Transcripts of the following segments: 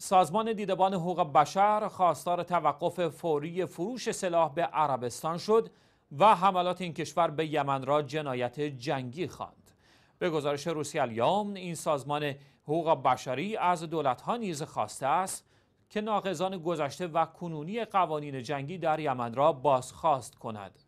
سازمان دیدبان حقوق بشر خواستار توقف فوری فروش سلاح به عربستان شد و حملات این کشور به یمن را جنایت جنگی خواند. به گزارش روسیه الیام این سازمان حقوق بشری از دولت نیز خواسته است که ناقضان گذشته و کنونی قوانین جنگی در یمن را بازخواست کند.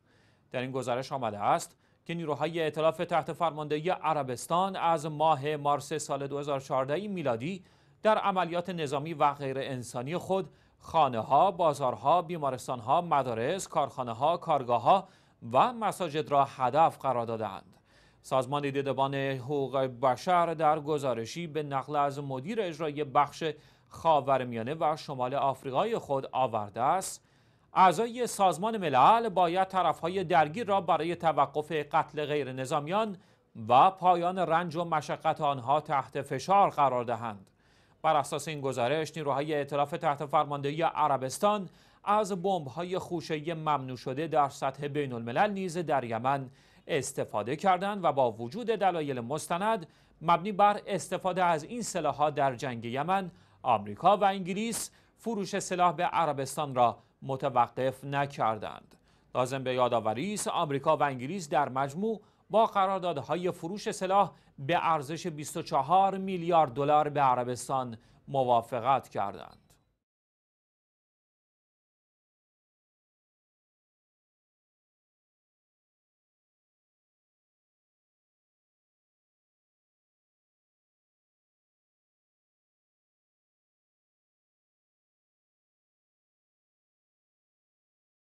در این گزارش آمده است که نیروهای ائتلاف تحت فرماندهی عربستان از ماه مارس سال 2014 میلادی در عملیات نظامی و غیر انسانی خود خانه ها، بازارها، بیمارستان ها، مدارس، کارخانه ها، کارگاه ها و مساجد را هدف قرار دادند. سازمان دیدبان حقوق بشر در گزارشی به نقل از مدیر اجرای بخش خاورمیانه و شمال آفریقای خود آورده است اعضای سازمان ملل باید طرفهای درگیر را برای توقف قتل غیر نظامیان و پایان رنج و مشقت آنها تحت فشار قرار دهند بر اساس این گزارش نیروهای ائتلاف تحت فرماندهی عربستان از بمب‌های خوشه‌ای ممنوع شده در سطح بین الملل نیز در یمن استفاده کردند و با وجود دلایل مستند مبنی بر استفاده از این ها در جنگ یمن آمریکا و انگلیس فروش سلاح به عربستان را متوقف نکردند. لازم به یادآوری است آمریکا و انگلیس در مجموع با قراردادهای فروش سلاح به ارزش 24 میلیارد دلار به عربستان موافقت کردند.